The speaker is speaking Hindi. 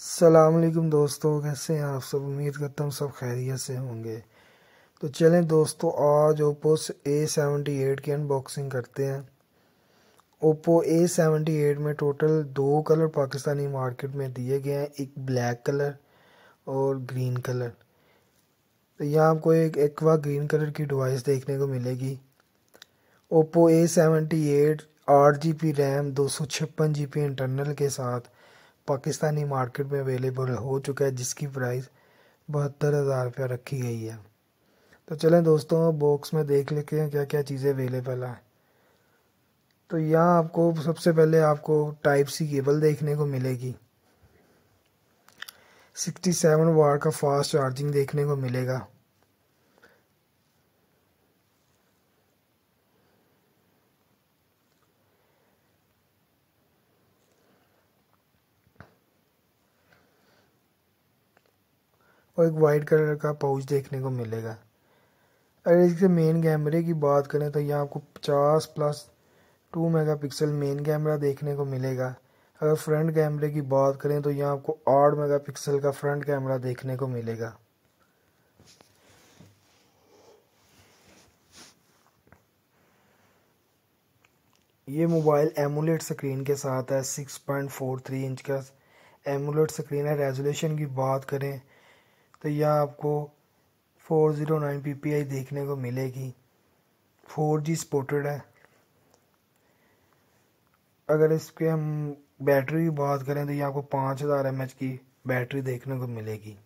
सलामकुम दोस्तों कैसे हैं आप सब उम्मीद करता हूँ सब खैरियत से होंगे तो चलें दोस्तों आज ओप्पो ए सेवेंटी एट की अनबॉक्सिंग करते हैं ओप्पो ए सेवेंटी एट में टोटल दो कलर पाकिस्तानी मार्केट में दिए गए हैं एक ब्लैक कलर और ग्रीन कलर तो यहाँ आपको एक एक्वा ग्रीन कलर की डिवाइस देखने को मिलेगी ओप्पो ए सेवेंटी एट आठ जी बी रैम दो सौ छप्पन जी बी इंटरनल के साथ पाकिस्तानी मार्केट में अवेलेबल हो चुका है जिसकी प्राइस बहत्तर हज़ार रुपया रखी गई है तो चलें दोस्तों बॉक्स में देख लेते हैं क्या क्या चीज़ें अवेलेबल हैं तो यहाँ आपको सबसे पहले आपको टाइप सी केबल देखने को मिलेगी 67 वाट का फास्ट चार्जिंग देखने को मिलेगा और एक वाइट कलर का पाउच देखने को मिलेगा अगर इसके मेन कैमरे की बात करें तो यहाँ आपको 50 प्लस 2 मेगापिक्सल मेन कैमरा देखने को मिलेगा अगर फ्रंट कैमरे की बात करें तो यहाँ आपको 8 मेगापिक्सल का फ्रंट कैमरा देखने को मिलेगा ये मोबाइल एमुलेट स्क्रीन के साथ है 6.43 इंच का एमुलेट स्क्रीन है रेजोल्यूशन की बात करें तो यह आपको 409 आई देखने को मिलेगी 4G स्पोर्टेड है अगर इसके हम बैटरी की बात करें तो ये आपको 5000 हज़ार की बैटरी देखने को मिलेगी